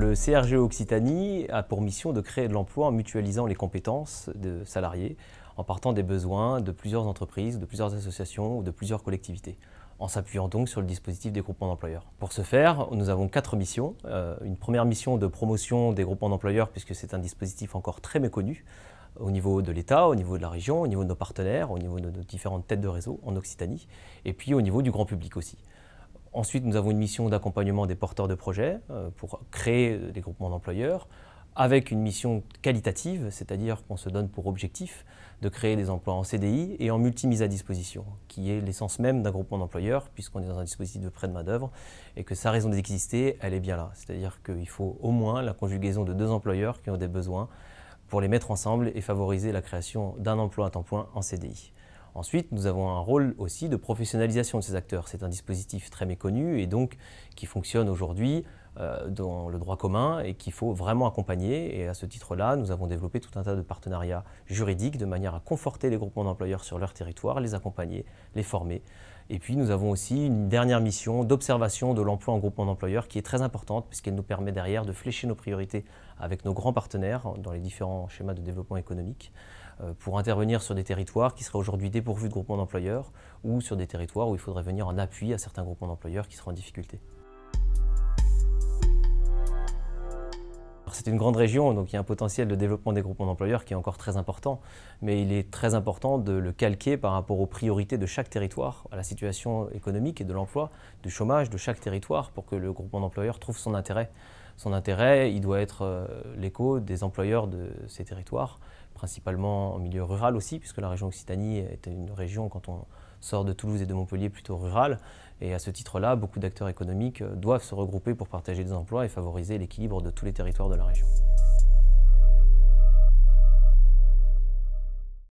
Le CRG Occitanie a pour mission de créer de l'emploi en mutualisant les compétences de salariés, en partant des besoins de plusieurs entreprises, de plusieurs associations ou de plusieurs collectivités, en s'appuyant donc sur le dispositif des groupements d'employeurs. Pour ce faire, nous avons quatre missions. Euh, une première mission de promotion des groupements d'employeurs, puisque c'est un dispositif encore très méconnu au niveau de l'État, au niveau de la région, au niveau de nos partenaires, au niveau de nos différentes têtes de réseau en Occitanie, et puis au niveau du grand public aussi. Ensuite, nous avons une mission d'accompagnement des porteurs de projets euh, pour créer euh, des groupements d'employeurs avec une mission qualitative, c'est-à-dire qu'on se donne pour objectif de créer des emplois en CDI et en multimise à disposition, qui est l'essence même d'un groupement d'employeurs, puisqu'on est dans un dispositif de prêt de main-d'œuvre, et que sa raison d'exister, elle est bien là. C'est-à-dire qu'il faut au moins la conjugaison de deux employeurs qui ont des besoins pour les mettre ensemble et favoriser la création d'un emploi à temps plein en CDI. Ensuite, nous avons un rôle aussi de professionnalisation de ces acteurs. C'est un dispositif très méconnu et donc qui fonctionne aujourd'hui euh, dans le droit commun et qu'il faut vraiment accompagner. Et à ce titre-là, nous avons développé tout un tas de partenariats juridiques de manière à conforter les groupements d'employeurs sur leur territoire, les accompagner, les former. Et puis nous avons aussi une dernière mission d'observation de l'emploi en groupement d'employeurs qui est très importante puisqu'elle nous permet derrière de flécher nos priorités avec nos grands partenaires dans les différents schémas de développement économique euh, pour intervenir sur des territoires qui seraient aujourd'hui dépourvus de groupements d'employeurs ou sur des territoires où il faudrait venir en appui à certains groupements d'employeurs qui seraient en difficulté. c'est une grande région, donc il y a un potentiel de développement des groupements d'employeurs qui est encore très important, mais il est très important de le calquer par rapport aux priorités de chaque territoire, à la situation économique et de l'emploi, du chômage de chaque territoire, pour que le groupement d'employeurs trouve son intérêt. Son intérêt, il doit être euh, l'écho des employeurs de ces territoires, principalement en milieu rural aussi, puisque la région Occitanie est une région, quand on sort de Toulouse et de Montpellier plutôt rural. Et à ce titre-là, beaucoup d'acteurs économiques euh, doivent se regrouper pour partager des emplois et favoriser l'équilibre de tous les territoires de la région.